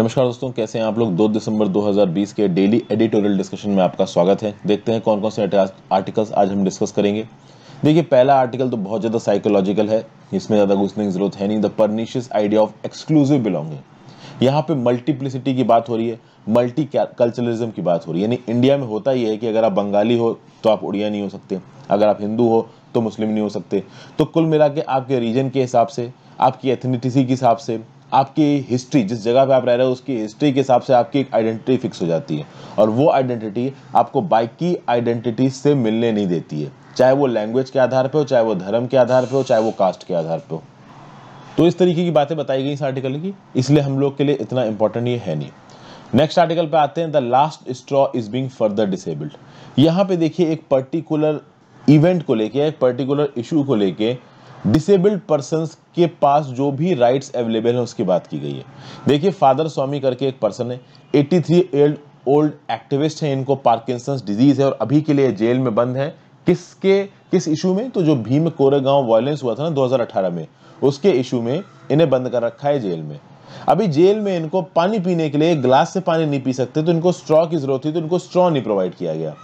नमस्कार दोस्तों कैसे हैं आप लोग 2 दिसंबर 2020 के डेली एडिटोरियल डिस्कशन में आपका स्वागत है देखते हैं कौन कौन से आर्टिकल्स आज हम डिस्कस करेंगे देखिए पहला आर्टिकल तो बहुत ज़्यादा साइकोलॉजिकल है इसमें ज़्यादा घुसने की जरूरत है नहीं the pernicious idea of exclusive belonging यहाँ पे मल्टीप्लिसिटी की बात हो रही है मल्टी कल्चरलिज्म की बात हो रही है यानी इंडिया में होता ही है कि अगर आप बंगाली हो तो आप उड़िया नहीं हो सकते अगर आप हिंदू हो तो मुस्लिम नहीं हो सकते तो कुल मिला के आपके रीजन के हिसाब से आपकी एथनिटिसी के हिसाब से आपकी हिस्ट्री जिस जगह पे आप रह रहे हो उसकी हिस्ट्री के हिसाब से आपकी एक आइडेंटिटी फिक्स हो जाती है और वो आइडेंटिटी आपको बाइक की आइडेंटिटी से मिलने नहीं देती है चाहे वो लैंग्वेज के आधार पर हो चाहे वो धर्म के आधार पर हो चाहे वो कास्ट के आधार पर हो तो इस तरीके की बातें बताई गई इस आर्टिकल की इसलिए हम लोग के लिए इतना इंपॉर्टेंट ये है नहीं नेक्स्ट आर्टिकल पे आते हैं the last straw is being further disabled यहाँ पे देखिए एक पर्टिकुलर इवेंट को लेके एक पर्टिकुलर इशू को लेके डिसेबल्ड पर्सन के पास जो भी राइट्स अवेलेबल है उसकी बात की गई है देखिए फादर स्वामी करके एक पर्सन है eighty three eld old activist हैं इनको पार्किंसंस डिजीज है और अभी के लिए जेल में बंद है किसके किस इशू में तो जो भीम कोरेगांव वायलेंस हुआ था ना 2018 में उसके इशू में इन्हें बंद कर रखा है जेल में अभी जेल में इनको पानी पीने के लिए ग्लास से पानी नहीं पी सकते तो इनको स्ट्रॉ की जरूरत थी तो इनको स्ट्रॉ नहीं प्रोवाइड किया गया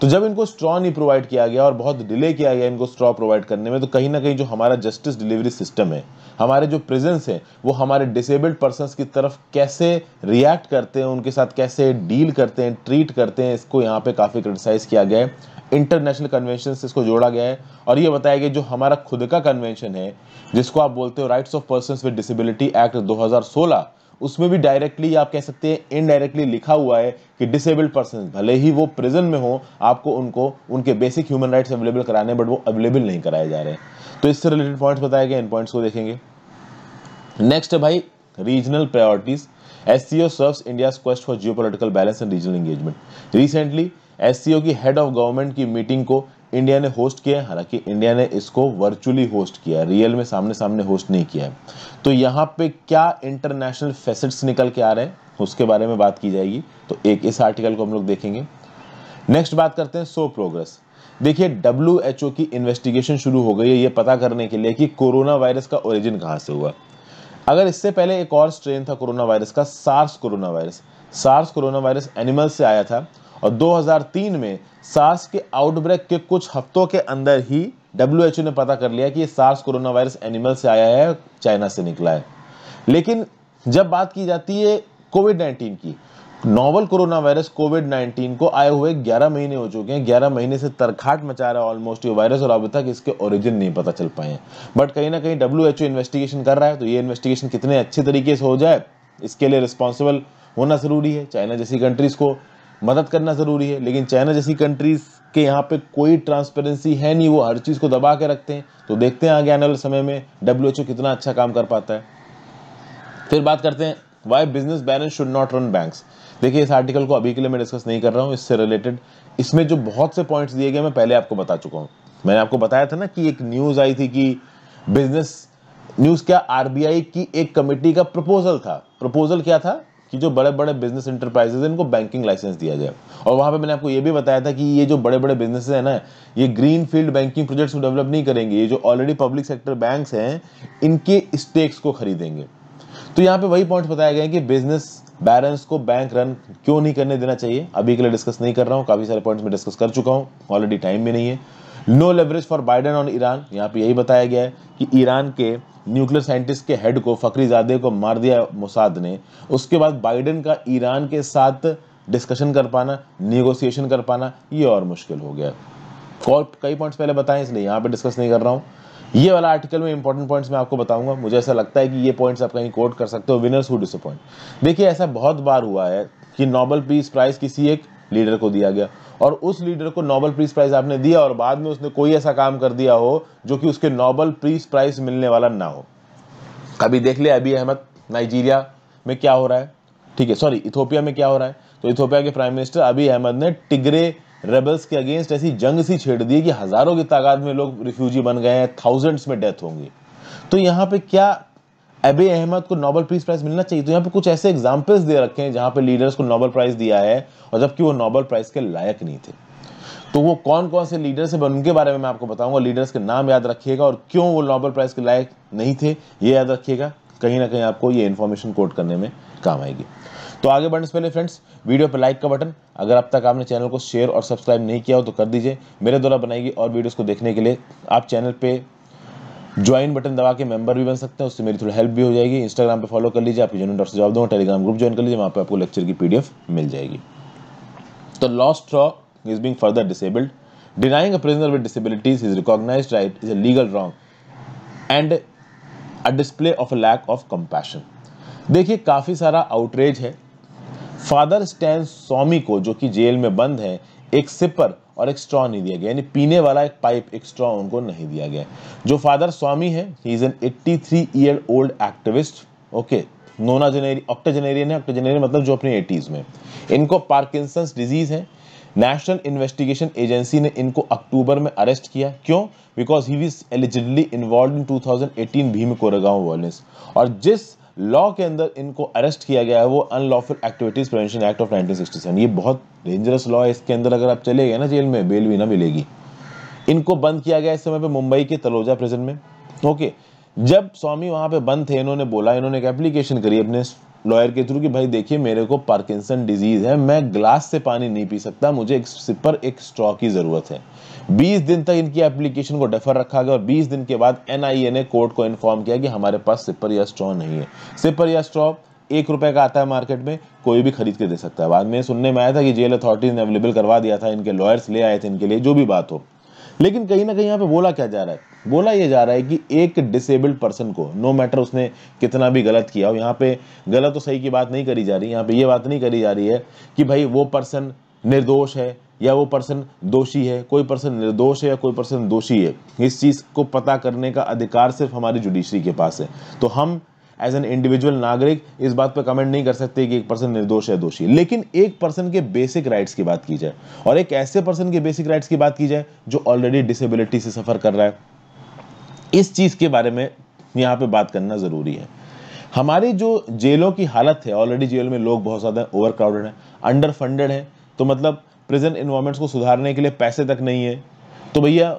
तो जब इनको स्ट्रॉ नहीं प्रोवाइड किया गया और बहुत डिले किया गया इनको स्ट्रॉ प्रोवाइड करने में तो कहीं ना कहीं जो हमारा जस्टिस डिलीवरी सिस्टम है हमारे जो प्रेजेंस है वो हमारे डिसेबल्ड पर्सन की तरफ कैसे रिएक्ट करते हैं उनके साथ कैसे डील करते हैं ट्रीट करते हैं इसको यहाँ पे काफ़ी क्रिटिसाइज़ किया गया है इंटरनेशनल कन्वेंशन से इसको जोड़ा गया है और ये बताया गया जो हमारा खुद का कन्वेंशन है जिसको आप बोलते हो rights of person with disability act 2016 उसमें भी डायरेक्टली आप कह सकते हैं इनडायरेक्टली लिखा हुआ है कि डिसेबल्ड पर्सन भले ही वो प्रिजन में हो आपको उनको उनके बेसिक ह्यूमन राइट्स अवेलेबल कराने बट वो अवेलेबल नहीं कराए जा रहे तो इससे रिलेटेड पॉइंट्स बताए गए इन पॉइंट्स को देखेंगे नेक्स्ट है भाई regional priorities SCO serves India's quest for geopolitical balance and regional engagement recently S की हेड ऑफ गवर्नमेंट की मीटिंग को इंडिया ने होस्ट किया है हालांकि इंडिया ने इसको वर्चुअली होस्ट किया है रियल में सामने सामने होस्ट नहीं किया है तो यहाँ पे क्या इंटरनेशनल फैसेट्स निकल के आ रहे हैं उसके बारे में बात की जाएगी तो एक इस आर्टिकल को हम लोग देखेंगे नेक्स्ट बात करते हैं सो प्रोग्रेस देखिए डब्ल्यू की इन्वेस्टिगेशन शुरू हो गई है ये पता करने के लिए कि कोरोना वायरस का ओरिजिन कहाँ से हुआ अगर इससे पहले एक और स्ट्रेन था कोरोना वायरस का SARS corona virus SARS corona virus animal से आया था और 2003 में सार्स के आउटब्रेक के कुछ हफ्तों के अंदर ही डब्ल्यू ने पता कर लिया कि ये सार्स कोरोना वायरस एनिमल से आया है चाइना से निकला है लेकिन जब बात की जाती है कोविड 19 की नोवल कोरोना वायरस कोविड 19 को आए हुए 11 महीने हो चुके हैं 11 महीने से तरखाट मचा रहा है ऑलमोस्ट ये वायरस और अभी तक इसके ओरिजिन नहीं पता चल पाए हैं बट कहीं ना कहीं डब्ल्यू इन्वेस्टिगेशन कर रहा है तो ये इन्वेस्टिगेशन कितने अच्छे तरीके से हो जाए इसके लिए रिस्पॉन्सिबल होना ज़रूरी है चाइना जैसी कंट्रीज़ को मदद करना ज़रूरी है लेकिन चाइना जैसी कंट्रीज़ के यहाँ पे कोई ट्रांसपेरेंसी है नहीं वो हर चीज़ को दबा के रखते हैं तो देखते हैं आगे आने वाले समय में डब्ल्यू कितना अच्छा काम कर पाता है फिर बात करते हैं why business balance should not run banks देखिए इस आर्टिकल को अभी के लिए मैं डिस्कस नहीं कर रहा हूँ इससे रिलेटेड इसमें जो बहुत से पॉइंट्स दिए गए मैं पहले आपको बता चुका हूँ मैंने आपको बताया था ना कि एक न्यूज़ आई थी कि बिजनेस न्यूज़ क्या आरबीआई की एक कमेटी का प्रपोजल था प्रपोजल क्या था कि जो बड़े बड़े बिजनेस इंटरप्राइजेज इनको बैंकिंग लाइसेंस दिया जाए और वहां पे मैंने आपको ये भी बताया था कि ये जो बड़े बड़े बिजनेस है ना ये ग्रीन फील्ड बैंकिंग प्रोजेक्ट्स को डेवलप नहीं करेंगे ये जो ऑलरेडी पब्लिक सेक्टर बैंक हैं इनके स्टेक्स को खरीदेंगे तो यहाँ पे वही पॉइंट बताया गया है कि बिजनेस बैलेंस को बैंक रन क्यों नहीं करने देना चाहिए अभी के लिए डिस्कस नहीं कर रहा हूँ काफ़ी सारे पॉइंट्स में डिस्कस कर चुका हूँ ऑलरेडी टाइम भी नहीं है no leverage for Biden on Iran यहाँ पे यही बताया गया है कि ईरान के न्यूक्लियर साइंटिस्ट के हेड को फकरीजादे को मार दिया मुसाद ने उसके बाद बाइडन का ईरान के साथ डिस्कशन कर पाना निगोसिएशन कर पाना ये और मुश्किल हो गया और कई पॉइंट्स पहले बताएं इसलिए यहाँ पे डिस्कस नहीं कर रहा हूँ ये वाला आर्टिकल में इंपॉर्टेंट पॉइंट्स मैं आपको बताऊंगा मुझे ऐसा लगता है कि ये पॉइंट्स आप कहीं कोट कर सकते हो विनर्स हु डिसअपॉइंट देखिए ऐसा बहुत बार हुआ है कि नोबल पीस प्राइज किसी एक लीडर को दिया गया और उस लीडर को नोबल प्रीस प्राइज आपने दिया और बाद में उसने कोई ऐसा काम कर दिया हो जो कि उसके नोबल प्रीस प्राइज मिलने वाला ना हो अभी देख ले अभी अहमद नाइजीरिया में क्या हो रहा है ठीक है सॉरी इथोपिया में क्या हो रहा है तो इथोपिया के प्राइम मिनिस्टर अभी अहमद ने टिगरे रेबल्स के अगेंस्ट ऐसी जंग सी छेड़ दी कि हजारों की तादाद में लोग रिफ्यूजी बन गए हैं थाउजेंड्स में डेथ होंगी तो यहाँ पे क्या एब अहमद को नोबल पीस प्राइज़ मिलना चाहिए तो यहाँ पे कुछ ऐसे एग्जाम्पल्स दे रखे हैं जहाँ पे लीडर्स को नोबल प्राइज़ दिया है और जबकि वो नोबल प्राइज़ के लायक नहीं थे तो वो कौन कौन से लीडर्स हैं उनके बारे में मैं आपको बताऊंगा लीडर्स के नाम याद रखिएगा और क्यों वो नोबल प्राइज़ के लायक नहीं थे ये याद रखिएगा कहीं ना कहीं आपको ये इन्फॉर्मेशन कोट करने में काम आएगी तो आगे बढ़ने से पहले फ्रेंड्स वीडियो पर लाइक का बटन अगर अब तक आपने चैनल को शेयर और सब्सक्राइब नहीं किया हो तो कर दीजिए मेरे द्वारा बनाई गई और वीडियोस को देखने के लिए आप चैनल पे ज्वाइन बटन दबा के मेंबर भी बन सकते हैं उससे मेरी थोड़ी हेल्प भी हो जाएगी इंस्टाग्राम पे फॉलो कर लीजिए आपकी जनरल डॉक्टर जवाब दूंगा टेलीग्राम ग्रुप ज्वाइन कर लीजिए वहाँ पे आपको लेक्चर की पीडीएफ मिल जाएगी तो लॉस्ट रॉ is being further disabled denying a prisoner with disabilities his recognized right is a legal wrong and a display of a lack of compassion देखिए काफ़ी सारा आउटरेज है फादर स्टैन स्वामी को जो कि जेल में बंद है एक सिपर और एक स्ट्रॉ नहीं दिया गया यानी पीने वाला एक पाइप एक स्ट्रॉ उनको नहीं दिया गया जो फादर स्वामी है he is an 83 year old activist okay nonagenarian octogenarian है ऑक्टेजनेरियन मतलब जो अपने एटीज़ में इनको पार्किसंस डिजीज़ है नेशनल इन्वेस्टिगेशन एजेंसी ने इनको अक्टूबर में अरेस्ट किया क्यों because he was allegedly involved in 2018 Bhima Koregaon violence और जिस लॉ के अंदर इनको अरेस्ट किया गया है वो unlawful activities prevention act of 1967 ये बहुत डेंजरस लॉ है इसके अंदर अगर आप चले गए ना जेल में बेल भी ना मिलेगी इनको बंद किया गया इस समय पे मुंबई के तलोजा प्रिजन में ओके जब स्वामी वहां पे बंद थे इन्होंने बोला इन्होंने एक एप्लीकेशन करी अपने लॉयर के थ्रू कि भाई देखिए मेरे को पार्किंसन डिजीज है मैं ग्लास से पानी नहीं पी सकता मुझे एक सिपर एक स्ट्रॉ की ज़रूरत है 20 दिन तक इनकी एप्लीकेशन को डेफर रखा गया और 20 दिन के बाद एनआईए ने कोर्ट को इन्फॉर्म किया कि हमारे पास सिपर या स्ट्रॉ नहीं है सिपर या स्ट्रॉ एक रुपए का आता है मार्केट में कोई भी खरीद के दे सकता है बाद में सुनने में आया था कि जेल अथॉरिटीज ने अवेलेबल करवा दिया था इनके लॉयर्स ले आए थे इनके लिए जो भी बात हो लेकिन कहीं ना कहीं यहाँ पे बोला क्या जा रहा है बोला ये जा रहा है कि एक डिसेबल्ड पर्सन को नो no मैटर उसने कितना भी गलत किया हो यहाँ पे गलत तो सही की बात नहीं करी जा रही यहाँ पे ये बात नहीं करी जा रही है कि भाई वो पर्सन निर्दोष है या वो पर्सन दोषी है कोई पर्सन निर्दोष है या कोई पर्सन दोषी है इस चीज़ को पता करने का अधिकार सिर्फ हमारी जुडिशरी के पास है तो हम एज एन इंडिविजुअल नागरिक इस बात पर कमेंट नहीं कर सकते कि एक पर्सन निर्दोष है दोषी लेकिन एक पर्सन के बेसिक राइट्स की बात की जाए और एक ऐसे पर्सन के बेसिक राइट्स की बात की जाए जो ऑलरेडी डिसेबिलिटी से सफर कर रहा है इस चीज के बारे में यहाँ पे बात करना जरूरी है हमारी जो जेलों की हालत है ऑलरेडी जेल में लोग बहुत ज़्यादा ओवर क्राउडेड है अंडर फंडेड है तो मतलब प्रेजेंट इन्वायरमेंट्स को सुधारने के लिए पैसे तक नहीं है तो भैया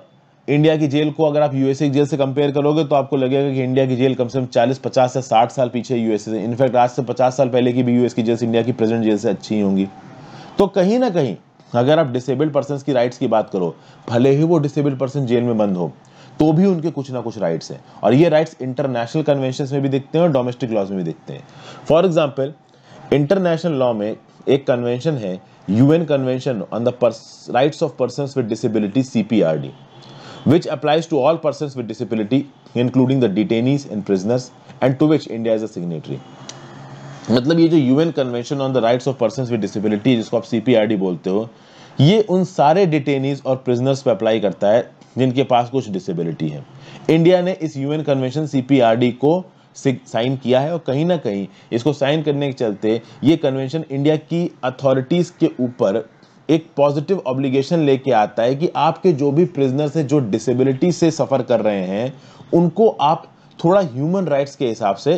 इंडिया की जेल को अगर आप यूएसए की जेल से कंपेयर करोगे तो आपको लगेगा कि इंडिया की जेल कम से कम चालीस पचास से साठ साल पीछे यूएसए से इनफैक्ट आज से पचास साल पहले की भी यूएस की जेल इंडिया की प्रेजेंट जेल से अच्छी होंगी तो कहीं ना कहीं अगर आप डिसेबल्ड पर्सन की राइट्स की बात करो भले ही वो डिसेबल्ड पर्सन जेल में बंद हो तो भी उनके कुछ ना कुछ राइट्स हैं और ये राइट्स इंटरनेशनल कन्वेंशन में भी दिखते हैं और डोमेस्टिक लॉज में भी दिखते हैं फॉर एग्जाम्पल इंटरनेशनल लॉ में एक कन्वेंशन है UN convention on the rights of person with disability CPRD which applies to all persons with disability, including the detainees and prisoners, and to which India is a signatory. मतलब ये जो UN convention on the rights of person with disability जिसको आप सीपीआरडी बोलते हो ये उन सारे डिटेनिज और प्रिजनर्स पे अप्लाई करता है जिनके पास कुछ डिसेबिलिटी है इंडिया ने इस यूएन कन्वेंशन सीपीआरडी को साइन किया है और कहीं ना कहीं इसको साइन करने के चलते ये कन्वेंशन इंडिया की अथॉरिटीज़ के ऊपर एक पॉजिटिव ऑब्लिगेशन लेके आता है कि आपके जो भी प्रिजनर से जो डिसेबिलिटी से सफ़र कर रहे हैं उनको आप थोड़ा ह्यूमन राइट्स के हिसाब से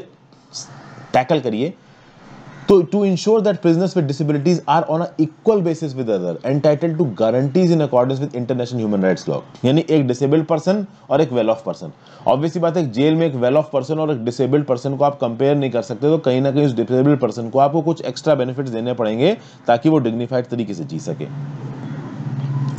टैकल करिए to, to ensure that prisoners with disabilities are on an equal basis with other entitled to guarantees in accordance with international human rights यानी एक डिसेबल्ड पर्सन और एक वेल ऑफ पर्सन ऑब्वियसली बात है जेल में एक well of person और एक डिसेबल्ड पर्सन को आप कंपेयर नहीं कर सकते तो कहीं ना कहीं उस डिसेबल्ड पर्सन को आपको कुछ एक्स्ट्रा बेनिफिट देने पड़ेंगे ताकि वो डिग्निफाइड तरीके से जी सके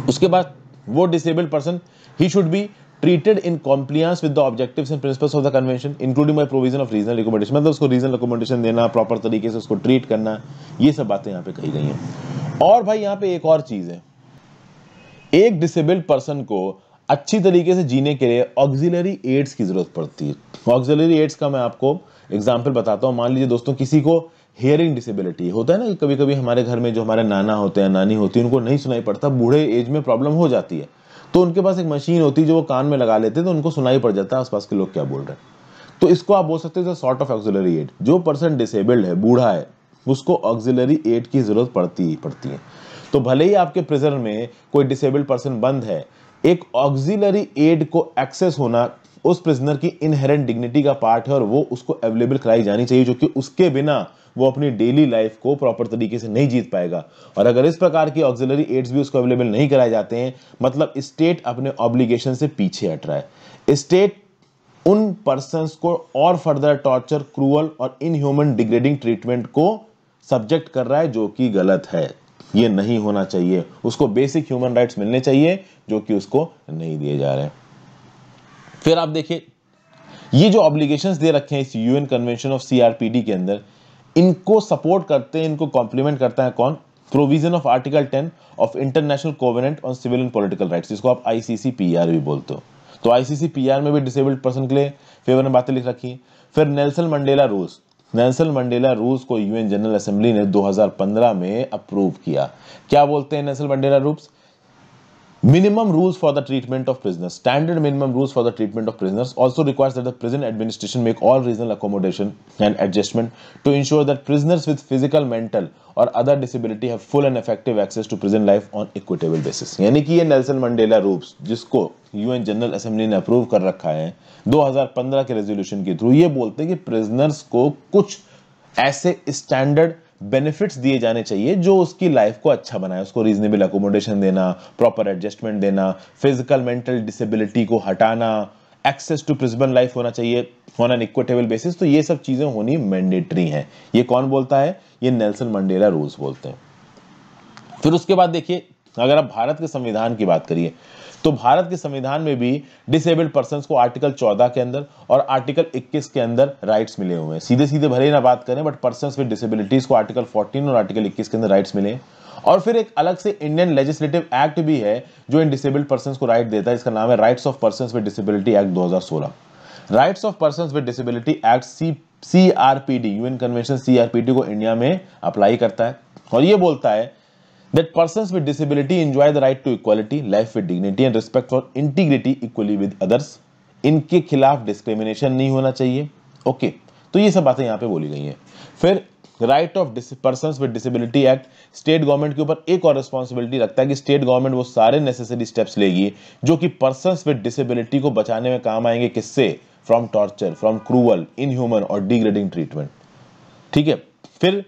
उसके बाद वो disabled person he should be treated in compliance with the objective and principles of the convention including my provision of regional recommendation मतलब उसको रीजनल रिकमेंडेशन देना प्रॉपर तरीके से उसको ट्रीट करना ये सब बातें यहाँ पे कही गई हैं और भाई यहाँ पे एक और चीज़ है एक डिसेबल्ड पर्सन को अच्छी तरीके से जीने के लिए ऑक्सिलरी एड्स की ज़रूरत पड़ती है ऑक्सिलरी एड्स का मैं आपको एग्जाम्पल बताता हूँ मान लीजिए दोस्तों किसी को हेयरिंग डिसेबिलिटी होता है ना कभी कभी हमारे घर में जो हमारे नाना होते हैं नानी होती है उनको नहीं सुनाई पड़ता बूढ़े एज में प्रॉब्लम हो जाती है तो उनके पास एक मशीन होती जो वो कान में लगा लेते तो उनको सुनाई पड़ जाता है आसपास के लोग क्या बोल रहे हैं तो इसको आप बोल सकते हो सॉर्ट ऑफ ऑक्सिलरी एड जो पर्सन डिसेबल्ड है बूढ़ा है उसको ऑक्सिलरी एड की जरूरत पड़ती ही पड़ती है तो भले ही आपके प्रिजन में कोई डिसेबल्ड पर्सन बंद है एक ऑक्सिलरी एड को एक्सेस होना उस प्रिजनर की इनहेरेंट डिग्निटी का पार्ट है और वो उसको अवेलेबल कराई जानी चाहिए जो कि उसके बिना वो अपनी डेली लाइफ को प्रॉपर तरीके से नहीं जीत पाएगा और अगर इस प्रकार की ऑक्सिलरी एड्स भी उसको अवेलेबल नहीं कराए जाते हैं मतलब स्टेट अपने ऑब्लिगेशन से पीछे हट रहा है स्टेट उन पर्सन को और फर्दर टॉर्चर क्रूअल और इनह्यूमन डिग्रेडिंग ट्रीटमेंट को सब्जेक्ट कर रहा है जो कि गलत है ये नहीं होना चाहिए उसको बेसिक ह्यूमन राइट्स मिलने चाहिए जो कि उसको नहीं दिए जा रहे फिर आप देखिए ये जो ऑब्लिगेशंस दे रखे हैं इस यूएन कन्वेंशन ऑफ सीआरपीडी के अंदर इनको सपोर्ट करते हैं इनको कॉम्प्लीमेंट करता है कौन provision of article 10 of international covenant on civil and political rights जिसको आप आईसीसी पीआर भी बोलते हो तो आईसीसी पीआर में भी डिसेबल्ड पर्सन के लिए फेवर में बातें लिख रखी फिर Nelson Mandela rules Nelson Mandela rules को यूएन जनरल असेंबली ने 2015 में अप्रूव किया क्या बोलते हैं Nelson Mandela rules Minimum rules for the treatment of prisoners. Standard minimum rules for the treatment of prisoners also requires that the prison administration make all reasonable accommodation and adjustment to ensure that prisoners with physical, mental और other disability have full and effective access to prison life on equitable basis यानी कि ये Nelson Mandela rules जिसको UN General Assembly ने approve कर रखा है 2015 के रेजोल्यूशन के थ्रू ये बोलते हैं कि प्रिजनर्स को कुछ ऐसे स्टैंडर्ड बेनिफिट्स दिए जाने चाहिए जो उसकी लाइफ को अच्छा बनाए उसको रीजनेबल अकोमोडेशन देना प्रॉपर एडजस्टमेंट देना फिजिकल मेंटल डिसेबिलिटी को हटाना एक्सेस टू प्रिजबन लाइफ होना चाहिए ऑन एन इक्वेटेबल बेसिस तो ये सब चीज़ें होनी मैंडेटरी हैं ये कौन बोलता है ये नेल्सन मंडेला रूल्स बोलते हैं फिर उसके बाद देखिए अगर आप भारत के संविधान की बात करिए तो भारत के संविधान में भी डिसेबल्ड पर्सन को आर्टिकल 14 के अंदर और आर्टिकल 21 के अंदर राइट्स मिले हुए हैं सीधे सीधे भले ना बात करें बट पर्सन विद डिसेबिलिटीज को आर्टिकल 14 और आर्टिकल 21 के अंदर राइट्स मिले और फिर एक अलग से इंडियन लेजिस्लेटिव एक्ट भी है जो इन डिसेबल्ड पर्सन को राइट देता है इसका नाम है rights of person with disability act 2016 rights of person with disability act C CRPD UN convention CRPD को इंडिया में अप्लाई करता है और ये बोलता है that persons with disability enjoy the right to equality, life with dignity and respect for integrity equally with others. इनके खिलाफ डिस्क्रिमिनेशन नहीं होना चाहिए ओके okay. तो ये सब बातें यहां पे बोली गई हैं फिर right of person with disability act state government के ऊपर एक और रिस्पॉन्सिबिलिटी रखता है कि स्टेट गवर्नमेंट वो सारे नेसेसरी स्टेप्स लेगी जो कि पर्सन विद डिसेबिलिटी को बचाने में काम आएंगे किससे from torture from cruel inhuman और डिग्रेडिंग ट्रीटमेंट ठीक है फिर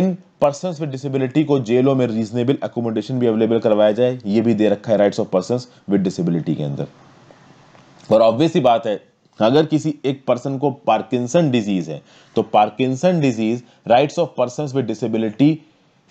इन पर्सन विद डिसेबिलिटी को जेलों में रीजनेबल एकोमोडेशन भी अवेलेबल करवाया जाए ये भी दे रखा है rights of person with disability के अंदर और ऑब्वियस ही बात है अगर किसी एक पर्सन को पार्किंसन डिजीज है तो Parkinson disease rights of person with disability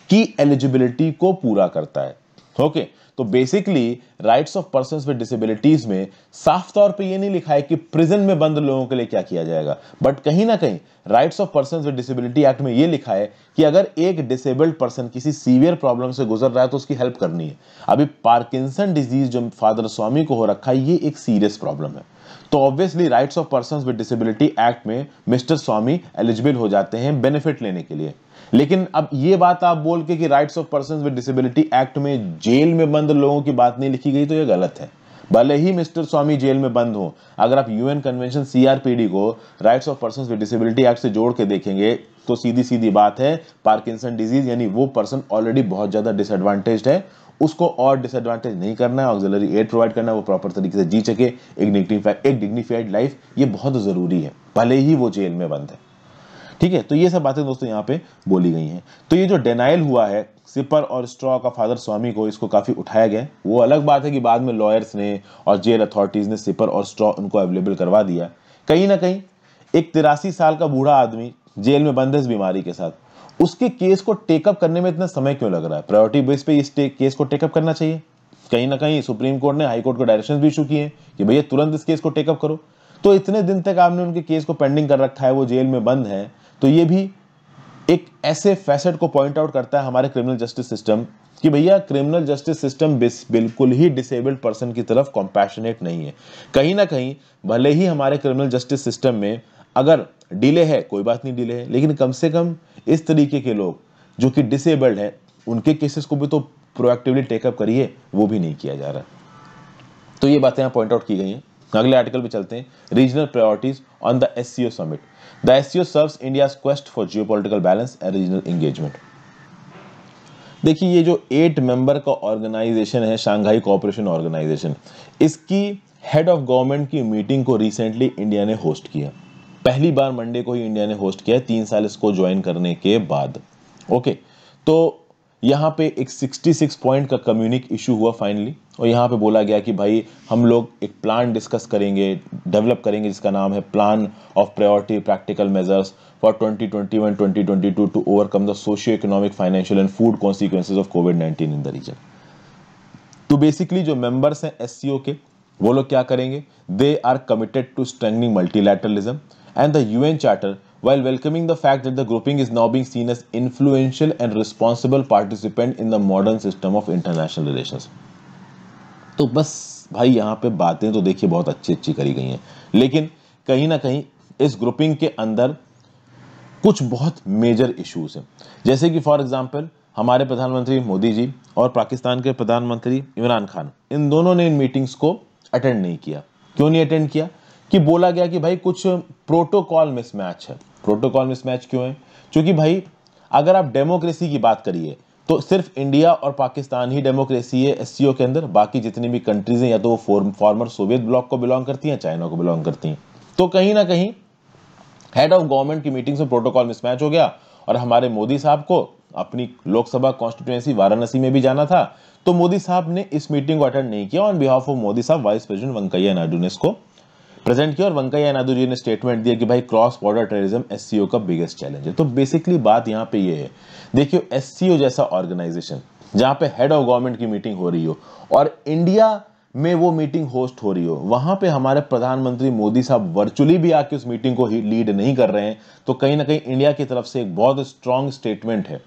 की एलिजिबिलिटी को पूरा करता है ओके तो basically rights of person with disabilities में साफ तौर पे ये नहीं लिखा है कि प्रिजन में बंद लोगों के लिए क्या किया जाएगा बट कहीं ना कहीं rights of person with disability act में ये लिखा है कि अगर एक डिसेबल्ड पर्सन किसी सीवियर प्रॉब्लम से गुजर रहा है तो उसकी हेल्प करनी है अभी पार्किसन डिजीज जो फादर स्वामी को हो रखा है ये एक सीरियस प्रॉब्लम है तो obviously rights of person with disability act में मिस्टर स्वामी एलिजिबल हो जाते हैं बेनिफिट लेने के लिए लेकिन अब ये बात आप बोल के कि rights of person with disability act में जेल में बंद लोगों की बात नहीं लिखी गई तो ये गलत है भले ही मिस्टर स्वामी जेल में बंद हो अगर आप यूएन कन्वेंशन सीआरपीडी को rights of person with disability act से जोड़ के देखेंगे तो सीधी सीधी बात है पार्किंसन डिजीज यानी वो पर्सन ऑलरेडी बहुत ज्यादा डिसएडवांटेज है उसको और डिसएडवांटेज नहीं करना है ऑक्सिलरी एड प्रोवाइड करना है वो प्रॉपर तरीके से जी सके एक डिग्निफाइड एक डिग्निफाइड लाइफ ये बहुत जरूरी है भले ही वो जेल में बंद है ठीक है तो ये सब बातें दोस्तों यहाँ पे बोली गई हैं तो ये जो डेनाइल हुआ है सिपर और स्ट्रॉ का फादर स्वामी को इसको काफ़ी उठाया गया वो अलग बात है कि बाद में लॉयर्स ने और जेल अथॉरिटीज़ ने सिपर और स्ट्रॉ उनको अवेलेबल करवा दिया कहीं ना कहीं एक तिरासी साल का बूढ़ा आदमी जेल में बंद है इस बीमारी के साथ उसके केस को टेकअप करने में इतना समय क्यों लग रहा है प्रायोरिटी बेस पे इस केस को टेकअप करना चाहिए कहीं ना कहीं सुप्रीम कोर्ट ने हाई कोर्ट को डायरेक्शन भी इशू किए कि भैया तुरंत इस केस को टेकअप करो तो इतने दिन तक आपने उनके केस को पेंडिंग कर रखा है वो जेल में बंद है तो ये भी एक ऐसे फैसेट को पॉइंट आउट करता है हमारे क्रिमिनल जस्टिस सिस्टम कि भैया क्रिमिनल जस्टिस सिस्टम बिल्कुल ही डिसेबल्ड पर्सन की तरफ कॉम्पैशनेट नहीं है कहीं ना कहीं भले ही हमारे क्रिमिनल जस्टिस सिस्टम में अगर डिले है कोई बात नहीं डिले है लेकिन कम से कम इस तरीके के लोग जो कि डिसेबल्ड हैं उनके केसेस को भी तो प्रोएक्टिवली टेकअप करिए वो भी नहीं किया जा रहा तो ये बातें यहाँ पॉइंट आउट की गई हैं अगले आर्टिकल पे चलते हैं regional priorities on the S C O summit the S C O serve India quest for geopolitical balance and regional engagement देखिए ये जो एट मेंबर का ऑर्गेनाइजेशन है शांघाई कॉपरेशन ऑर्गेनाइजेशन इसकी हेड ऑफ गवर्नमेंट की meeting को recently India ने host किया पहली बार मंडे को ही इंडिया ने होस्ट किया तीन साल इसको ज्वाइन करने के बाद ओके तो यहाँ पे एक 66 पॉइंट का कम्युनिक इशू हुआ फाइनली और यहाँ पे बोला गया कि भाई हम लोग एक प्लान डिस्कस करेंगे डेवलप करेंगे जिसका नाम है plan of priority practical measures for 2021 2022 to overcome the socio economic financial and food consequences of Covid nineteen in the region तो बेसिकली जो मेंबर्स हैं एस के वो लोग क्या करेंगे they are committed to strengthening multilateralism and the U charter while welcoming the fact that the grouping is now being seen as influential and responsible participant in the modern system of international relations तो बस भाई यहाँ पे बातें तो देखिए बहुत अच्छी अच्छी करी गई हैं लेकिन कहीं ना कहीं इस ग्रुपिंग के अंदर कुछ बहुत मेजर इश्यूज हैं जैसे कि फॉर एग्जाम्पल हमारे प्रधानमंत्री मोदी जी और पाकिस्तान के प्रधानमंत्री इमरान खान इन दोनों ने इन मीटिंग्स को अटेंड नहीं किया क्यों नहीं अटेंड किया कि बोला गया कि भाई कुछ प्रोटोकॉल मिसमैच है प्रोटोकॉल मिसमैच क्यों है क्योंकि भाई अगर आप डेमोक्रेसी की बात करिए तो सिर्फ इंडिया और पाकिस्तान ही डेमोक्रेसी है एस के अंदर बाकी जितनी भी कंट्रीज हैं या तो वो फॉर्मर सोवियत ब्लॉक को बिलोंग करती हैं चाइना को बिलोंग करती हैं तो कहीं ना कहीं हेड ऑफ गवर्नमेंट की मीटिंग से प्रोटोकॉल मिसमैच हो गया और हमारे मोदी साहब को अपनी लोकसभा कॉन्स्टिट्यूएंसी वाराणसी में भी जाना था तो मोदी साहब ने इस मीटिंग को अटेंड नहीं किया ऑन बिहाफ ऑफ मोदी साहब वाइस प्रेसिडेंट वेंकैया नायडू ने इसको प्रेजेंट किया और वेंकैया नायडू जी ने स्टेटमेंट दिया कि भाई क्रॉस बॉर्डर टेररिज्म एस का बिगेस्ट चैलेंज है तो बेसिकली बात यहाँ पे ये है देखियो एस जैसा ऑर्गेनाइजेशन जहां पे हेड ऑफ गवर्नमेंट की मीटिंग हो रही हो और इंडिया में वो मीटिंग होस्ट हो रही हो वहां पे हमारे प्रधानमंत्री मोदी साहब वर्चुअली भी आके उस मीटिंग को ही लीड नहीं कर रहे हैं तो कहीं ना कहीं इंडिया की तरफ से एक बहुत स्ट्रांग स्टेटमेंट है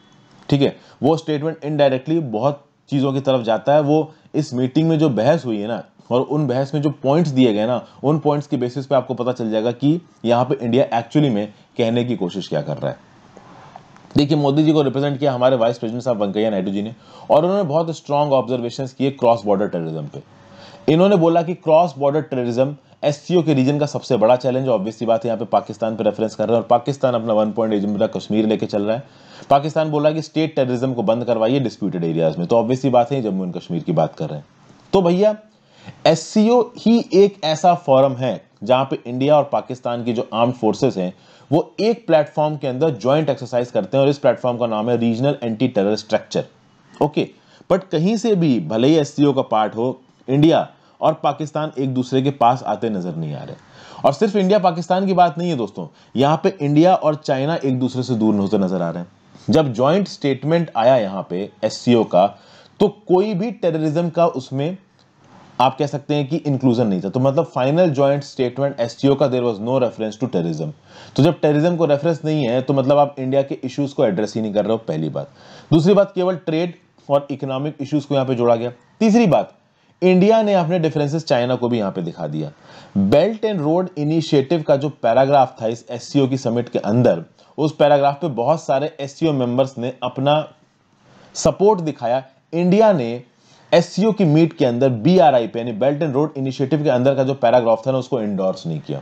ठीक है वो स्टेटमेंट इनडायरेक्टली बहुत चीज़ों की तरफ जाता है वो इस मीटिंग में जो बहस हुई है ना और उन बहस में जो पॉइंट्स दिए गए ना उन पॉइंट्स के बेसिस पे आपको पता चल जाएगा कि यहाँ पे इंडिया एक्चुअली में कहने की कोशिश क्या कर रहा है देखिए मोदी जी को रिप्रेजेंट किया हमारे वाइस प्रेसिडेंट साहब वेंकैया नायडू जी ने और उन्होंने बहुत स्ट्रॉन्ग ऑब्जर्वेशन किए क्रॉस बॉर्डर टेररिज्म पे इन्होंने बोला कि क्रॉस बॉर्डर टेररिज्म एस के रीजन का सबसे बड़ा चैलेंज ऑब्वियसली बात है यहाँ पे पाकिस्तान पर रेफरेंस कर रहे हैं और पाकिस्तान अपना वन पॉइंट एजेंडा कश्मीर लेके चल रहा है पाकिस्तान बोला कि स्टेट टेररिज्म को बंद करवाइए डिस्प्यूटेड एरियाज में तो ऑब्वियसली बात है जम्मू एंड कश्मीर की बात कर रहे हैं तो भैया एस ही एक ऐसा फॉरम है जहां पे इंडिया और पाकिस्तान की जो आर्म फोर्सेस हैं वो एक प्लेटफॉर्म के अंदर ज्वाइंट एक्सरसाइज करते हैं और इस प्लेटफॉर्म का नाम है regional anti terror structure okay but कहीं से भी भले ही एस का पार्ट हो इंडिया और पाकिस्तान एक दूसरे के पास आते नजर नहीं आ रहे और सिर्फ इंडिया पाकिस्तान की बात नहीं है दोस्तों यहां पे इंडिया और चाइना एक दूसरे से दूर होते नजर आ रहे हैं जब ज्वाइंट स्टेटमेंट आया यहां पे एस का तो कोई भी टेररिज्म का उसमें आप कह सकते हैं कि इंक्लूजन नहीं था तो मतलब फाइनल ज्वाइंट स्टेटमेंट एस का there was no reference to terrorism तो जब टेरिज्म को रेफरेंस नहीं है तो मतलब आप इंडिया के इश्यूज को एड्रेस ही नहीं कर रहे हो पहली बात दूसरी बात केवल ट्रेड और इकोनॉमिक इश्यूज को यहाँ पे जोड़ा गया तीसरी बात इंडिया ने अपने डिफरेंसेस चाइना को भी यहां पे दिखा दिया बेल्ट एंड रोड इनिशिएटिव का जो पैराग्राफ था इस एस की समिट के अंदर उस पैराग्राफ पे बहुत सारे एस मेंबर्स ने अपना सपोर्ट दिखाया इंडिया ने एस की मीट के अंदर बी आर आई यानी बेल्ट एंड रोड इनिशिएटिव के अंदर का जो पैराग्राफ था ना उसको इंडोर्स नहीं किया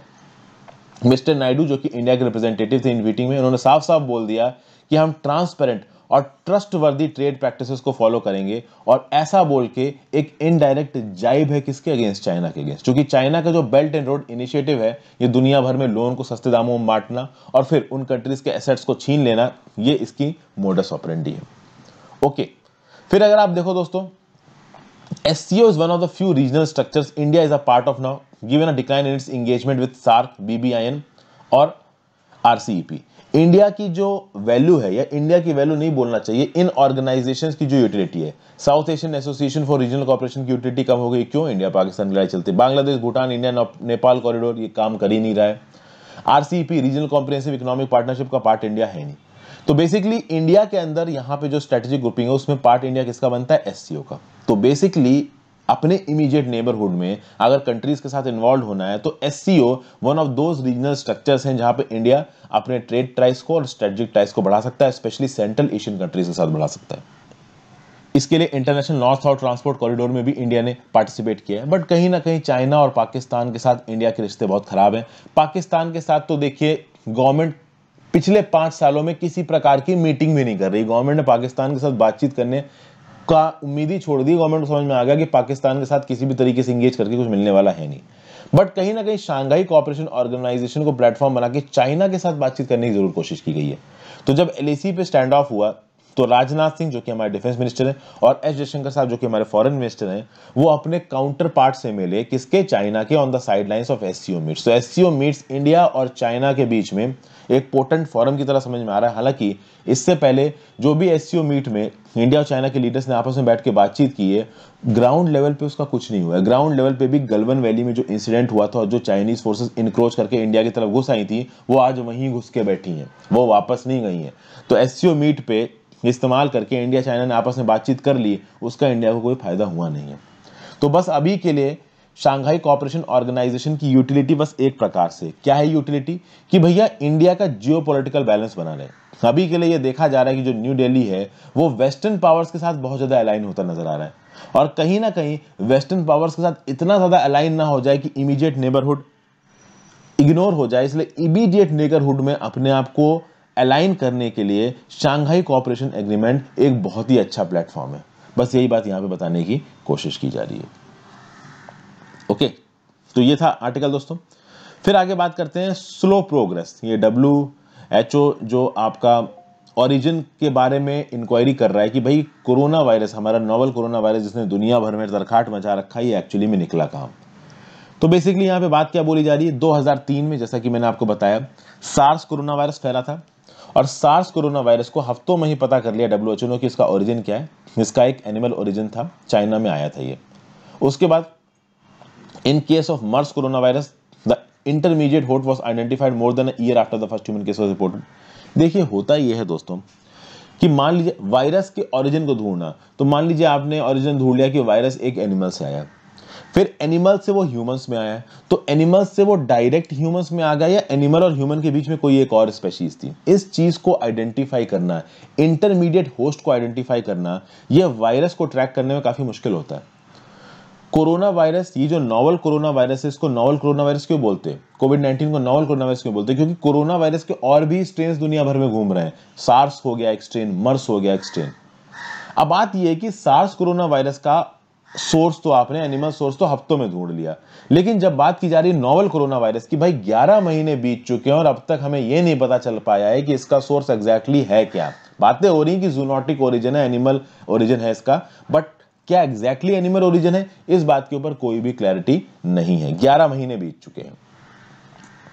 मिस्टर नायडू जो कि इंडिया के रिप्रेजेंटेटिव थे इन मीटिंग में उन्होंने साफ साफ बोल दिया कि हम ट्रांसपेरेंट और ट्रस्ट वर्दी ट्रेड प्रैक्टिस को फॉलो करेंगे और ऐसा बोल के एक इनडायरेक्ट जाइब है किसके अगेंस्ट चाइना के अगेंस्ट क्योंकि चाइना का जो बेल्ट एंड रोड इनिशिएटिव है ये दुनिया भर में लोन को सस्ते दामों में बांटना और फिर उन कंट्रीज के एसेट्स को छीन लेना ये इसकी मोडस ऑपरेंडी है ओके फिर अगर आप देखो दोस्तों SCO is one of the few regional structures India is a part of now, given a decline in its engagement with SARC, BBIN और RCEP. इंडिया की जो वैल्यू है या इंडिया की वैल्यू नहीं बोलना चाहिए इन ऑर्गेनाइजेशंस की जो यूटिलिटी है South Asian Association for Regional Cooperation की यूटिलिटी कम हो गई क्यों इंडिया पाकिस्तान की लड़ाई चलती बांग्लादेश भूटान इंडिया नेपाल कॉरिडोर ये काम कर ही नहीं रहा है RCEP regional comprehensive economic partnership का पार्ट इंडिया है नहीं तो बेसिकली इंडिया के अंदर यहाँ पे जो स्ट्रेटेजिक ग्रुपिंग है उसमें पार्ट इंडिया किसका बनता है एस का तो बेसिकली अपने इमीडिएट नेबरहुड में अगर कंट्रीज के साथ इन्वॉल्व होना है तो S one of those regional structures हैं जहां पे इंडिया अपने ट्रेड ट्राइस को और स्ट्रेटेजिक ट्राइस को बढ़ा सकता है स्पेशली सेंट्रल एशियन कंट्रीज के साथ बढ़ा सकता है इसके लिए international north south transport corridor में भी इंडिया ने पार्टिसिपेट किया है बट कहीं ना कहीं चाइना और पाकिस्तान के साथ इंडिया के रिश्ते बहुत खराब हैं पाकिस्तान के साथ तो देखिए गवर्नमेंट पिछले पांच सालों में किसी प्रकार की मीटिंग भी नहीं कर रही गवर्नमेंट ने पाकिस्तान के साथ बातचीत करने का उम्मीद ही छोड़ दी गवर्नमेंट को समझ में आ गया कि पाकिस्तान के साथ किसी भी तरीके से इंगेज करके कुछ मिलने वाला है नहीं बट कहीं ना कहीं शांघाई कॉपरेशन ऑर्गेनाइजेशन को प्लेटफॉर्म बना के चाइना के साथ बातचीत करने की जरूर कोशिश की गई है तो जब एल पे स्टैंड ऑफ हुआ तो राजनाथ सिंह जो कि हमारे डिफेंस मिनिस्टर हैं और एस जयशंकर साहब जो कि हमारे फॉरेन मिनिस्टर हैं वो अपने काउंटर पार्ट से मिले किसके चाइना के on the sidelines of S meets तो एस मीट्स इंडिया और चाइना के बीच में एक पोर्टेंट फॉरम की तरह समझ में आ रहा है हालांकि इससे पहले जो भी एस मीट में इंडिया और चाइना के लीडर्स ने आपस में बैठ के बातचीत की है ग्राउंड लेवल पे उसका कुछ नहीं हुआ है ग्राउंड लेवल पे भी गलवन वैली में जो इंसिडेंट हुआ था और जो चाइनीज फोर्सेस इंक्रोच करके इंडिया की तरफ घुस आई थी वो आज वहीं घुस के बैठी हैं वो वापस नहीं गई हैं तो एस मीट पे इस्तेमाल करके इंडिया चाइना ने आपस में बातचीत कर ली उसका इंडिया को कोई फायदा हुआ नहीं है तो बस अभी के लिए शांघाई कॉपरेशन ऑर्गेनाइजेशन की यूटिलिटी बस एक प्रकार से क्या है यूटिलिटी कि भैया इंडिया का जियो बैलेंस बना रहे अभी के लिए यह देखा जा रहा है कि जो न्यू डेली है वो वेस्टर्न पावर्स के साथ बहुत ज़्यादा अलाइन होता नजर आ रहा है और कहीं ना कहीं वेस्टर्न पावर्स के साथ इतना ज़्यादा अलाइन ना हो जाए कि इमीडिएट नेबरहुड इग्नोर हो जाए इसलिए इमीडिएट नेबरहुड में अपने आप को अलाइन करने के लिए शांघाई कोऑपरेशन एग्रीमेंट एक बहुत ही अच्छा प्लेटफॉर्म है बस यही बात यहां पे बताने की कोशिश की जा रही है ओके okay, तो ये था आर्टिकल दोस्तों फिर आगे बात करते हैं स्लो प्रोग्रेस ये डब्ल्यू एच ओ जो आपका ओरिजिन के बारे में इंक्वायरी कर रहा है कि भाई कोरोना वायरस हमारा नोवल कोरोना वायरस जिसने दुनिया भर में दरखाट मचा रखा है एक्चुअली में निकला काम तो बेसिकली यहाँ पे बात क्या बोली जा रही है 2003 में जैसा कि मैंने आपको बताया सार्स कोरोना वायरस फैला था और सार्स कोरोना वायरस को हफ्तों में ही पता कर लिया डब्ल्यू ने कि इसका ओरिजिन क्या है इसका एक एनिमल ओरिजिन था चाइना में आया था ये उसके बाद in case of MERS corona virus the intermediate host was identified more than year after the first human case was reported देखिए होता ये है दोस्तों कि मान लीजिए वायरस के ओरिजिन को ढूंढना तो मान लीजिए आपने ओरिजिन ढूंढ लिया कि वायरस एक एनिमल से आया फिर एनिमल से वो ह्यूमंस में आया तो एनिमल से वो डायरेक्ट ह्यूमंस में आ गया या एनिमल और ह्यूमन के बीच में कोई एक और स्पेशीज थी इस चीज को आइडेंटिफाई करना इंटरमीडिएट होस्ट को आइडेंटिफाई करना यह वायरस को ट्रैक करने में काफी मुश्किल होता है कोरोना वायरस ये जो नॉवल कोरोना वायरस है इसको नॉवल कोरोना वायरस क्यों बोलते हैं कोविड नाइन्टीन को नॉवल कोरोना वायरस क्यों बोलते हैं क्योंकि कोरोना वायरस के और भी स्ट्रेन दुनिया भर में घूम रहे हैं सार्स हो गया एक स्ट्रेन मर्स हो गया एक स्ट्रेन अब बात यह है कि सार्स कोरोना वायरस का सोर्स तो आपने एनिमल सोर्स तो हफ्तों में ढूंढ लिया लेकिन जब बात की जा रही है नोवल कोरोना वायरस की भाई 11 महीने बीत चुके हैं और अब तक हमें यह नहीं पता चल पाया है कि इसका सोर्स एग्जैक्टली है क्या बातें हो रही कि जूनोटिक ओरिजिन है एनिमल ओरिजिन है इसका बट क्या एग्जैक्टली एनिमल ओरिजिन है इस बात के ऊपर कोई भी क्लैरिटी नहीं है ग्यारह महीने बीत चुके हैं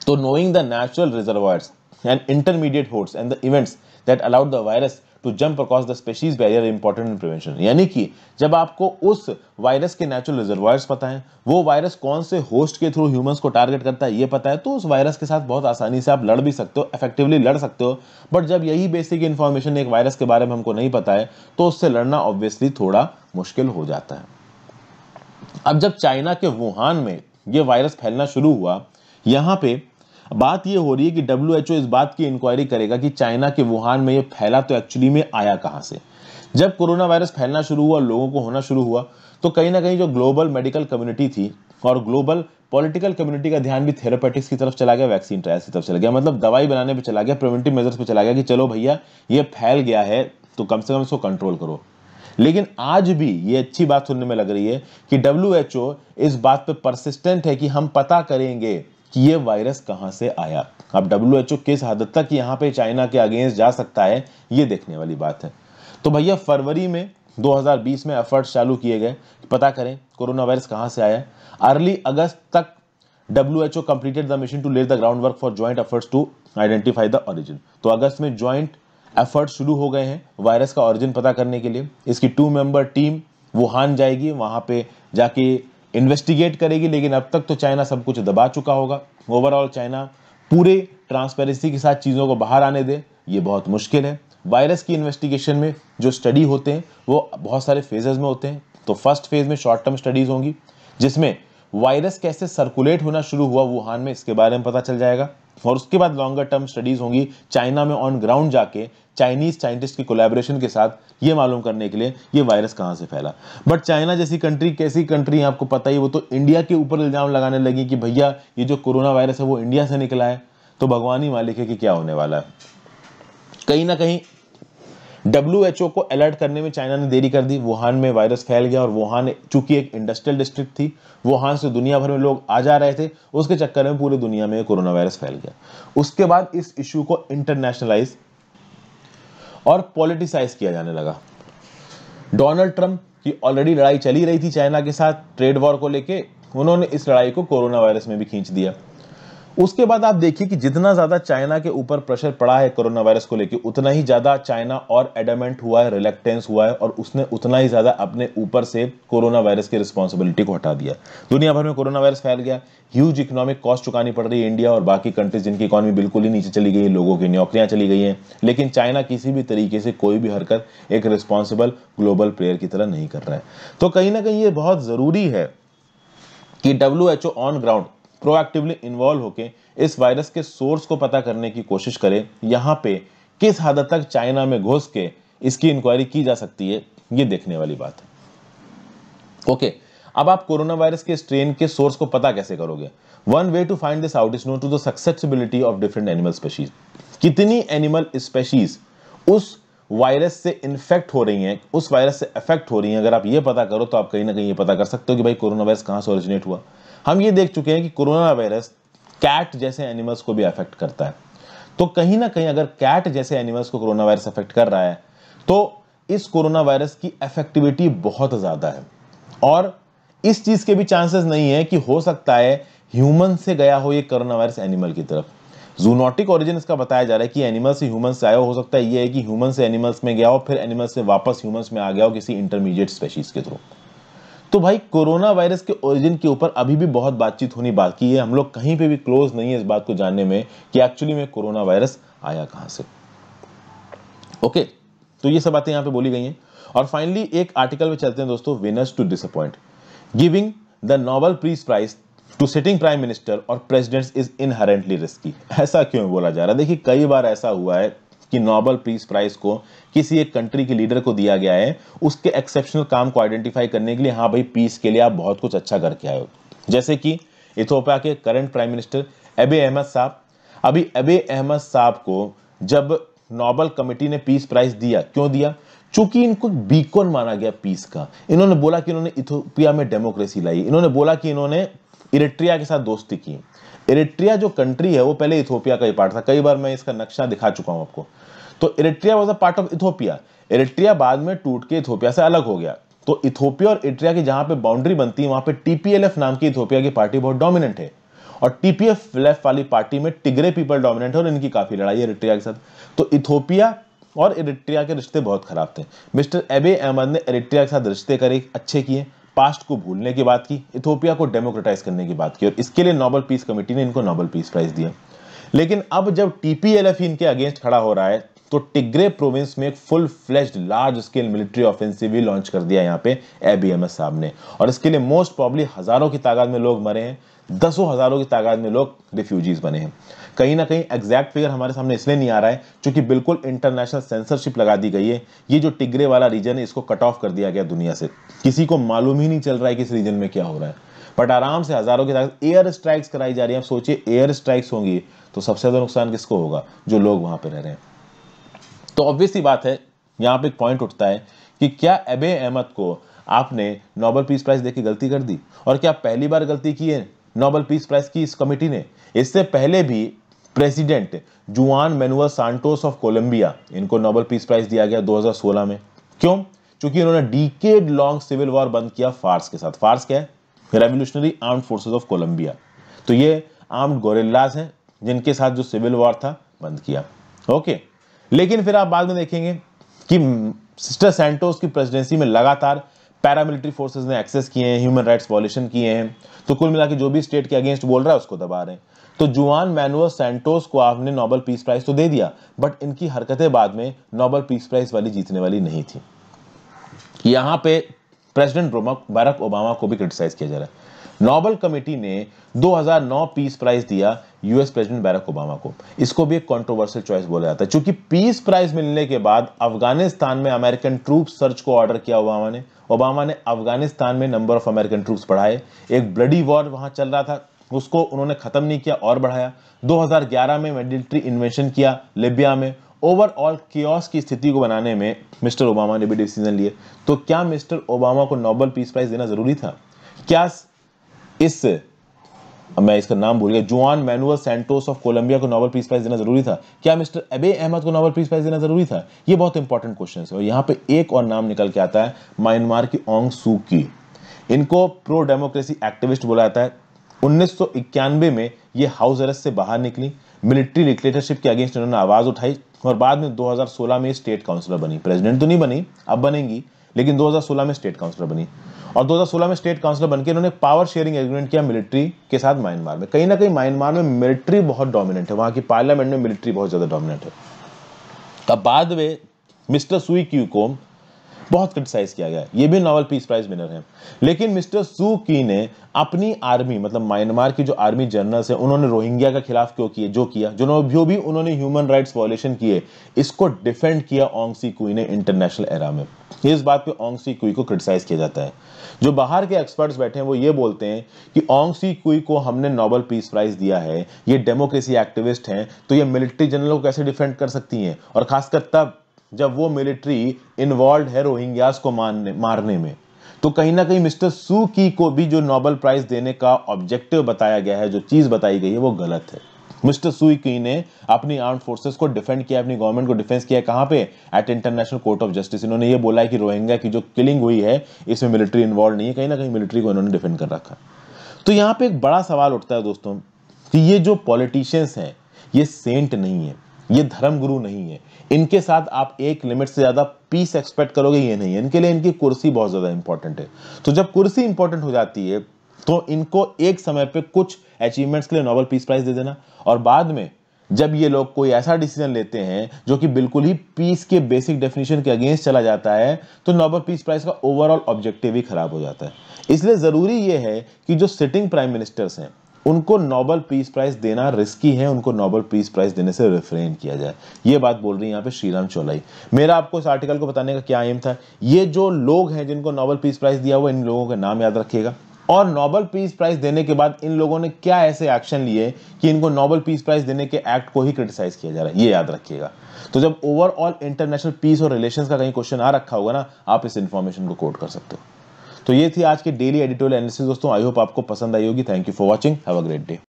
तो knowing the natural reservoirs and intermediate hosts and the events that allowed the virus to jump across the species barrier important in prevention यानी कि जब आपको उस वायरस के नेचुरल रिजर्वायर्स पता है वो वायरस कौन से होस्ट के थ्रू ह्यूमंस को टारगेट करता है ये पता है तो उस वायरस के साथ बहुत आसानी से आप लड़ भी सकते हो इफेक्टिवली लड़ सकते हो बट जब यही बेसिक इन्फॉर्मेशन एक वायरस के बारे में हमको नहीं पता है तो उससे लड़ना ऑब्वियसली थोड़ा मुश्किल हो जाता है अब जब चाइना के वुहान में ये वायरस फैलना शुरू हुआ यहाँ पे बात यह हो रही है कि डब्ल्यू इस बात की इंक्वायरी करेगा कि चाइना के वुहान में यह फैला तो एक्चुअली में आया कहां से जब कोरोना वायरस फैलना शुरू हुआ लोगों को होना शुरू हुआ तो कहीं ना कहीं जो ग्लोबल मेडिकल कम्युनिटी थी और ग्लोबल पॉलिटिकल कम्युनिटी का ध्यान भी थेरापेटिक्स की तरफ चला गया वैक्सीन ट्रायल्स की तरफ चला गया मतलब दवाई बनाने पे चला गया प्रिवेंटिव मेजर्स पे चला गया कि चलो भैया ये फैल गया है तो कम से कम इसको कंट्रोल करो लेकिन आज भी ये अच्छी बात सुनने में लग रही है कि डब्ल्यू इस बात पर परसिस्टेंट है कि हम पता करेंगे कि ये वायरस कहां से आया अब डब्ल्यू एच ओ किस हद तक यहां पे चाइना के अगेंस्ट जा सकता है ये देखने वाली बात है तो भैया फरवरी में 2020 में एफर्ट्स चालू किए गए पता करें कोरोना वायरस कहां से आया अर्ली अगस्त तक W H O completed the mission to let the ground work for joint efforts to identify the origin तो अगस्त में ज्वाइंट एफर्ट शुरू हो गए हैं वायरस का ऑरिजिन पता करने के लिए इसकी टू मेंबर टीम वुहान जाएगी वहां पे जाके इन्वेस्टिगेट करेगी लेकिन अब तक तो चाइना सब कुछ दबा चुका होगा ओवरऑल चाइना पूरे ट्रांसपेरेंसी के साथ चीज़ों को बाहर आने दे ये बहुत मुश्किल है वायरस की इन्वेस्टिगेशन में जो स्टडी होते हैं वो बहुत सारे फेजेज में होते हैं तो फर्स्ट फेज में शॉर्ट टर्म स्टडीज़ होंगी जिसमें वायरस कैसे सर्कुलेट होना शुरू हुआ वुहान में इसके बारे में पता चल जाएगा और उसके बाद लॉन्गर टर्म स्टडीज होंगी चाइना में ऑन ग्राउंड जाके चाइनीज साइंटिस्ट की कोलैबोरेशन के साथ ये मालूम करने के लिए ये वायरस कहाँ से फैला बट चाइना जैसी कंट्री कैसी कंट्री है आपको पता ही वो तो इंडिया के ऊपर इल्ज़ाम लगाने लगी कि भैया ये जो कोरोना वायरस है वो इंडिया से निकला है तो भगवान ही मालिक है कि क्या होने वाला है कहीं ना कहीं डब्ल्यू को अलर्ट करने में चाइना ने देरी कर दी वुहान में वायरस फैल गया और वुहान चूंकि एक इंडस्ट्रियल डिस्ट्रिक्ट थी वुहान से दुनिया भर में लोग आ जा रहे थे उसके चक्कर में पूरी दुनिया में कोरोना वायरस फैल गया उसके बाद इस इशू को इंटरनेशनलाइज और पॉलिटिसाइज किया जाने लगा डोनाल्ड ट्रंप की ऑलरेडी लड़ाई चली रही थी चाइना के साथ ट्रेड वॉर को लेकर उन्होंने इस लड़ाई को कोरोना वायरस में भी खींच दिया उसके बाद आप देखिए कि जितना ज़्यादा चाइना के ऊपर प्रेशर पड़ा है कोरोना वायरस को लेकर उतना ही ज़्यादा चाइना और एडमेंट हुआ है रिलेक्टेंस हुआ है और उसने उतना ही ज़्यादा अपने ऊपर से कोरोना वायरस की रिस्पॉन्सिबिलिटी को हटा दिया दुनिया भर में कोरोना वायरस फैल गया ह्यूज इकोनॉमिक कॉस्ट चुकानी पड़ रही है इंडिया और बाकी कंट्रीज जिनकी इकोनॉमी बिल्कुल ही नीचे चली गई है लोगों की नौकरियां चली गई हैं लेकिन चाइना किसी भी तरीके से कोई भी हरकत एक रिस्पॉन्सिबल ग्लोबल प्लेयर की तरह नहीं कर रहा है तो कहीं ना कहीं ये बहुत ज़रूरी है कि W on ground proactively involve होकर इस वायरस के सोर्स को पता करने की कोशिश करें यहाँ पे किस हद तक चाइना में घुस के इसकी इंक्वायरी की जा सकती है ये देखने वाली बात है ओके अब आप कोरोना वायरस के स्ट्रेन के सोर्स को पता कैसे करोगे one way to find this out is know to the susceptibility of different animal species कितनी एनिमल स्पेशीज उस वायरस से इन्फेक्ट हो रही हैं उस वायरस से अफेक्ट हो रही हैं अगर आप ये पता करो तो आप कहीं ना कहीं ये पता कर सकते हो कि भाई कोरोना वायरस कहाँ से ओरिजिनेट हुआ हम ये देख चुके हैं कि कोरोना वायरस कैट जैसे एनिमल्स को भी अफेक्ट करता है तो कहीं ना कहीं अगर कैट जैसे एनिमल्स को कोरोना वायरस अफेक्ट कर रहा है तो इस कोरोना वायरस की इफेक्टिविटी बहुत ज़्यादा है और इस चीज़ के भी चांसेस नहीं है कि हो सकता है ह्यूमन से गया हो ये कोरोना वायरस एनिमल की तरफ जूनोटिक ओरिजिन इसका बताया जा रहा है कि एनिमल से ह्यूमन से आया हो सकता है ये है कि ह्यूमन से एनिमल्स में गया हो फिर एनिमल से वापस ह्यूमन्स में आ गया हो किसी इंटरमीडिएट स्पेशीज के थ्रू तो भाई कोरोना वायरस के ओरिजिन के ऊपर अभी भी बहुत बातचीत होनी बाकी है हम लोग कहीं पे भी क्लोज नहीं है इस बात को जानने में कि एक्चुअली में कोरोना वायरस आया कहां से ओके तो ये सब बातें यहां पे बोली गई हैं और फाइनली एक आर्टिकल में चलते हैं दोस्तों winners to disappoint giving the Nobel peace prize to sitting prime minister और प्रेसिडेंट्स इज इनहरेंटली रिस्की ऐसा क्यों बोला जा रहा है देखिए कई बार ऐसा हुआ है कि नोबल पीस प्राइज को किसी एक कंट्री के लीडर को दिया गया है उसके एक्सेप्शनल काम को आइडेंटिफाई करने के लिए हाँ भाई पीस के लिए आप बहुत कुछ अच्छा करके आए हो जैसे कि इथोपिया के करंट प्राइम मिनिस्टर एबे अहमद साहब अभी एबे अहमद साहब को जब नोबल कमेटी ने पीस प्राइज दिया क्यों दिया चूंकि इनको बीकॉन माना गया पीस का इन्होंने बोला कि इन्होंने इथोपिया में डेमोक्रेसी लाई इन्होंने बोला कि इन्होंने इरेट्रिया के साथ दोस्ती की इरेट्रिया जो कंट्री है वो पहले इथोपिया का ही पार्ट था कई बार मैं इसका नक्शा दिखा चुका हूं आपको तो Eritrea was a part of Ethiopia Eritrea बाद में टूट के इथोपिया से अलग हो गया तो इथोपिया और इरेट्रिया की जहां पे बाउंड्री बनती है वहां पे टीपीएलएफ नाम की इथोपिया की पार्टी बहुत डोमिनेंट है और टीपीएफ वाली पार्टी में टिगरे पीपल डोमिनेंट है और इनकी काफी लड़ाई है इरेट्रिया के साथ तो इथोपिया और इरेट्रिया के रिश्ते बहुत खराब थे मिस्टर एबे अहमद ने इरेट्रिया के साथ रिश्ते करे अच्छे किए पास्ट को भूलने की बात की इथोपिया को डेमोक्रेटाइज करने की बात की और इसके लिए नोबल पीस कमेटी ने इनको नोबल पीस प्राइज दिया लेकिन अब जब टीपीएलएफ इनके अगेंस्ट खड़ा हो रहा है तो टिग्रे प्रोविंस में एक full fledge large scale military offensive भी लॉन्च कर दिया यहाँ पे एबीएमएस साहब ने और इसके लिए मोस्ट प्रॉब्ली हजारों की तादाद में लोग मरे हैं दसों हजारों की तादाद में लोग रिफ्यूजीज बने हैं कहीं ना कहीं एग्जैक्ट फिगर हमारे सामने इसलिए नहीं आ रहा है क्योंकि बिल्कुल इंटरनेशनल सेंसरशिप लगा दी गई है ये जो टिगरे वाला रीजन है इसको कट ऑफ कर दिया गया दुनिया से किसी को मालूम ही नहीं चल रहा है कि इस रीजन में क्या हो रहा है बट आराम से हजारों के साथ एयर स्ट्राइक्स कराई जा रही है आप सोचिए एयर स्ट्राइक्स होंगी तो सबसे ज्यादा नुकसान किसको होगा जो लोग वहां पर रह रहे हैं तो ऑब्वियस बात है यहाँ पे एक पॉइंट उठता है कि क्या एबे अहमद को आपने नोबल पीस प्राइज देकर गलती कर दी और क्या पहली बार गलती की है नोबल पीस प्राइज की इस कमेटी ने इससे पहले भी president Juan Manuel Santos of Colombia इनको नोबल पीस प्राइज दिया गया 2016 में क्यों क्योंकि इन्होंने डीकेड लॉन्ग सिविल वॉर बंद किया फार्स के साथ फार्स क्या है revolutionary armed forces of Colombia तो ये आर्म्ड गोरेलाज हैं जिनके साथ जो सिविल वॉर था बंद किया ओके लेकिन फिर आप बाद में देखेंगे कि सिस्टर सेंटोस की प्रेसिडेंसी में लगातार पैरामिलिट्री फोर्सेज ने एक्सेस किए हैं ह्यूमन राइट्स वॉल्यूशन किए हैं तो कुल मिला जो भी स्टेट के अगेंस्ट बोल रहा है उसको दबा रहे हैं तो जुआन मैनुअल सेंटोस को आपने नोबल पीस प्राइज तो दे दिया बट इनकी हरकतें बाद में नोबल पीस प्राइज वाली जीतने वाली नहीं थी यहां पे प्रेसिडेंट बराक ओबामा को भी क्रिटिसाइज किया जा रहा है नोबल कमेटी ने 2009 पीस प्राइज दिया यूएस प्रेसिडेंट बराक ओबामा को इसको भी एक कॉन्ट्रोवर्सियल चॉइस बोला जाता है क्योंकि पीस प्राइज मिलने के बाद अफगानिस्तान में अमेरिकन ट्रूप सर्च को ऑर्डर किया ओबामा ने ओबामा ने अफगानिस्तान में नंबर ऑफ अमेरिकन ट्रूप्स बढ़ाए एक ब्लडी वॉर वहां चल रहा था उसको उन्होंने ख़त्म नहीं किया और बढ़ाया 2011 में मेडिलिट्री इन्वेंशन किया लिबिया में ओवरऑल क्योस की स्थिति को बनाने में मिस्टर ओबामा ने भी डिसीजन लिए तो क्या मिस्टर ओबामा को नोबल पीस प्राइज देना ज़रूरी था क्या इस मैं इसका नाम भूल गया Juan Manuel Santos of Colombia को नोबल पीस प्राइज देना जरूरी था क्या मिस्टर अबे अहमद को नोबल पीस प्राइज देना जरूरी था ये बहुत इंपॉर्टेंट क्वेश्चन है और यहाँ पे एक और नाम निकल के आता है म्यांमार की ओंग सू की इनको प्रो डेमोक्रेसी एक्टिविस्ट बोला जाता है उन्नीस में ये हाउस अरेस्ट से बाहर निकली मिलिट्री डिक्टेटरशिप के अगेंस्ट उन्होंने आवाज़ उठाई और बाद में 2016 में स्टेट काउंसलर बनी प्रेसिडेंट तो नहीं बनी अब बनेंगी लेकिन 2016 में स्टेट काउंसलर बनी और 2016 में स्टेट काउंसलर बनकर इन्होंने पावर शेयरिंग एग्रीमेंट किया मिलिट्री के साथ म्यांमार में कहीं ना कहीं म्यांमार में मिलिट्री बहुत डोमिनेंट है वहां की पार्लियामेंट में मिलिट्री बहुत ज़्यादा डोमिनेंट है तब बाद में मिस्टर सुई क्यूकोम बहुत क्रिटिसाइज किया गया ये भी नोबल पीस प्राइज विनर है लेकिन मिस्टर सू की ने अपनी आर्मी मतलब म्यांमार की जो आर्मी जनरल्स है उन्होंने रोहिंग्या के खिलाफ क्यों किए जो किया जो जो भी उन्होंने ह्यूमन राइट्स वॉयलेशन किए इसको डिफेंड किया ओंगसी कुई ने इंटरनेशनल एरा में इस बात पे ओंगसी सी कुई को क्रिटिसाइज किया जाता है जो बाहर के एक्सपर्ट्स बैठे हैं वो ये बोलते हैं कि ओंग सी कुई को हमने नोबल पीस प्राइज दिया है ये डेमोक्रेसी एक्टिविस्ट हैं तो ये मिलिट्री जनरल को कैसे डिफेंड कर सकती हैं और खासकर तब जब वो मिलिट्री इन्वॉल्व है रोहिंग्यास को मारने मारने में तो कहीं ना कहीं मिस्टर सू की को भी जो नोबल प्राइज देने का ऑब्जेक्टिव बताया गया है जो चीज बताई गई है वो गलत है मिस्टर सुई की ने अपनी आर्म फोर्सेस को डिफेंड किया अपनी गवर्नमेंट को डिफेंस किया कहां पे at international court of justice इन्होंने ये बोला है कि रोहिंग्या की जो किलिंग हुई है इसमें मिलिट्री इन्वॉल्व नहीं है कहीं ना कहीं मिलिट्री को इन्होंने डिफेंड कर रखा तो यहां पे एक बड़ा सवाल उठता है दोस्तों कि ये जो पॉलिटिशियंस हैं ये सेंट नहीं है ये धर्म गुरु नहीं है इनके साथ आप एक लिमिट से ज्यादा पीस एक्सपेक्ट करोगे ये नहीं है इनके लिए इनकी कुर्सी बहुत ज्यादा इंपॉर्टेंट है तो जब कुर्सी इंपॉर्टेंट हो जाती है तो इनको एक समय पे कुछ अचीवमेंट्स के लिए नोबल पीस प्राइज दे देना और बाद में जब ये लोग कोई ऐसा डिसीजन लेते हैं जो कि बिल्कुल ही पीस के बेसिक डेफिनेशन के अगेंस्ट चला जाता है तो नोबल पीस प्राइज का ओवरऑल ऑब्जेक्टिव ही खराब हो जाता है इसलिए ज़रूरी ये है कि जो सिटिंग प्राइम मिनिस्टर्स हैं उनको नोबल पीस प्राइज देना रिस्की है उनको नोबल पीस प्राइज देने से रिफ्रेन किया जाए ये बात बोल रही है यहाँ पे श्रीराम चौलाई मेरा आपको इस आर्टिकल को बताने का क्या एम था ये जो लोग हैं जिनको नोबल पीस प्राइज दिया हुआ इन लोगों का नाम याद रखिएगा और नोबल पीस प्राइज देने के बाद इन लोगों ने क्या ऐसे एक्शन लिए कि इनको नोबल पीस प्राइज देने के एक्ट को ही क्रिटिसाइज किया जा रहा है ये याद रखिएगा तो जब ओवरऑल इंटरनेशनल पीस और रिलेशंस का कहीं क्वेश्चन आ रखा होगा ना आप इस इंफॉर्मेशन को कोट कर सकते हो तो ये थी आज की डेली एडिटोरियल एनालिसिस दोस्तों आई होप आपको पसंद आई होगी thank you for watching have a great day